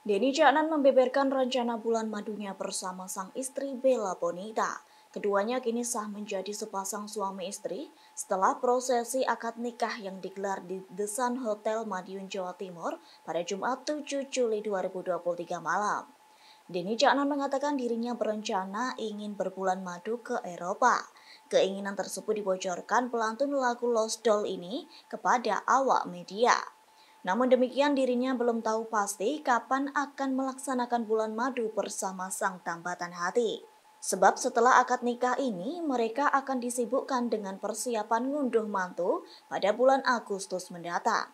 Denny Caknan membeberkan rencana bulan madunya bersama sang istri Bella Bonita. Keduanya kini sah menjadi sepasang suami istri setelah prosesi akad nikah yang digelar di The Sun Hotel Madiun, Jawa Timur pada Jumat 7 Juli 2023 malam. Denny Caknan mengatakan dirinya berencana ingin berbulan madu ke Eropa. Keinginan tersebut dibocorkan pelantun lagu Lost Doll ini kepada awak media. Namun demikian dirinya belum tahu pasti kapan akan melaksanakan bulan madu bersama sang tambatan hati. Sebab setelah akad nikah ini mereka akan disibukkan dengan persiapan ngunduh mantu pada bulan Agustus mendatang.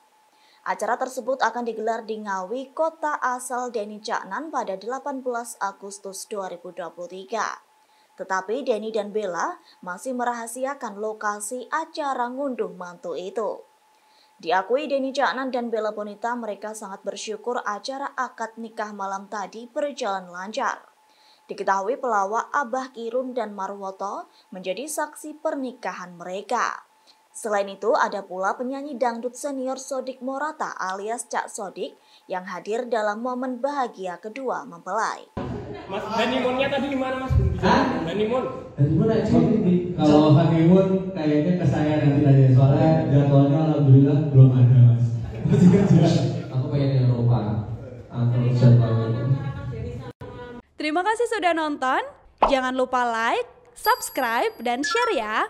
Acara tersebut akan digelar di Ngawi, kota asal Denny Caknan pada 18 Agustus 2023. Tetapi Denny dan Bella masih merahasiakan lokasi acara ngunduh mantu itu. Diakui Deni Caknan dan Bella Bonita, mereka sangat bersyukur acara akad nikah malam tadi berjalan lancar. Diketahui pelawak Abah Kirun dan Marwoto menjadi saksi pernikahan mereka. Selain itu, ada pula penyanyi dangdut senior Sodik Morata alias Cak Sodik yang hadir dalam momen bahagia kedua mempelai. Mas, honeymoonnya tadi gimana mas? Honeymoon? Honeymoon aja. Kalau honeymoon kayaknya ke saya nanti aja soalnya Aku pengen Eropa. Aku Terima kasih sudah nonton. Jangan lupa like, subscribe, dan share ya.